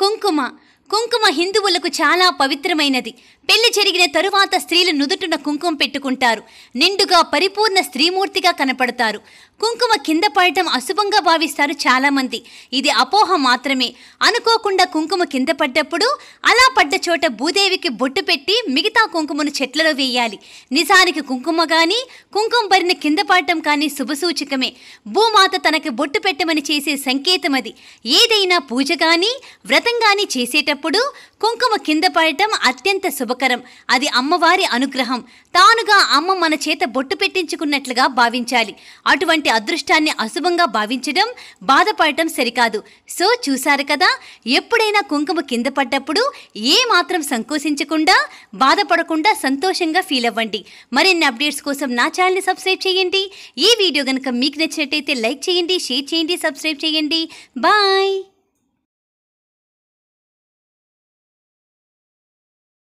కుంకుమ కుంకుమ హిందువులకు చాలా పవిత్రమైనది పెళ్లి జరిగిన తరువాత స్త్రీలు నుదుటున కుంకుమ పెట్టుకుంటారు నిండుగా పరిపూర్ణ స్త్రీమూర్తిగా కనపడతారు కుంకుమ కింద పడటం అశుభంగా భావిస్తారు చాలామంది ఇది అపోహ మాత్రమే అనుకోకుండా కుంకుమ కింద పడ్డప్పుడు అలా పడ్డ చోట భూదేవికి బొట్టు పెట్టి మిగతా కుంకుమను చెట్లలో వేయాలి నిజానికి కుంకుమ కానీ కుంకుమ భరిన కింద పడటం కానీ శుభసూచకమే భూమాత తనకి బొట్టు పెట్టమని చేసే సంకేతం అది ఏదైనా పూజ కానీ వ్రతం కానీ చేసేటప్పుడు చేసేటప్పుడు కుంకుమ కింద పడటం అత్యంత శుభకరం అది అమ్మవారి అనుగ్రహం తానుగా అమ్మ మన చేత బొట్టు పెట్టించుకున్నట్లుగా భావించాలి అటువంటి అదృష్టాన్ని అశుభంగా భావించడం బాధపడటం సరికాదు సో చూశారు కదా ఎప్పుడైనా కుంకుమ కింద పడ్డప్పుడు ఏ మాత్రం సంకోచించకుండా బాధపడకుండా సంతోషంగా ఫీల్ అవ్వండి మరిన్ని అప్డేట్స్ కోసం నా ఛానల్ని సబ్స్క్రైబ్ చేయండి ఈ వీడియో కనుక మీకు నచ్చినట్టయితే లైక్ చేయండి షేర్ చేయండి సబ్స్క్రైబ్ చేయండి బాయ్